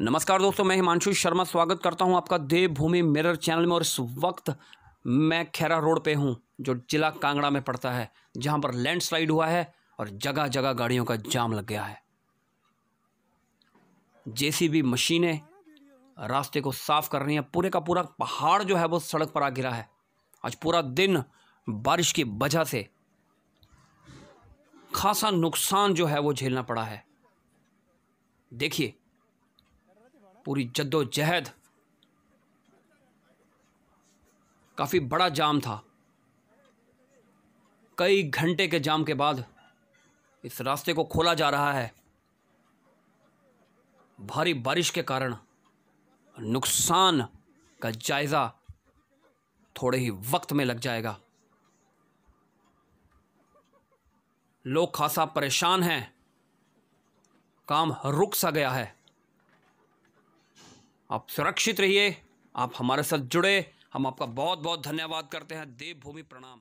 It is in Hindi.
नमस्कार दोस्तों मैं हिमांशु शर्मा स्वागत करता हूं आपका देवभूमि मिरर चैनल में और इस वक्त मैं खैरा रोड पे हूं जो जिला कांगड़ा में पड़ता है जहां पर लैंडस्लाइड हुआ है और जगह जगह गाड़ियों का जाम लग गया है जेसीबी मशीनें रास्ते को साफ कर रही हैं पूरे का पूरा पहाड़ जो है वो सड़क पर आ गिरा है आज पूरा दिन बारिश की वजह से खासा नुकसान जो है वो झेलना पड़ा है देखिए पूरी जद्दोजहद काफ़ी बड़ा जाम था कई घंटे के जाम के बाद इस रास्ते को खोला जा रहा है भारी बारिश के कारण नुकसान का जायज़ा थोड़े ही वक्त में लग जाएगा लोग खासा परेशान हैं काम रुक सा गया है आप सुरक्षित रहिए आप हमारे साथ जुड़े हम आपका बहुत बहुत धन्यवाद करते हैं देवभूमि प्रणाम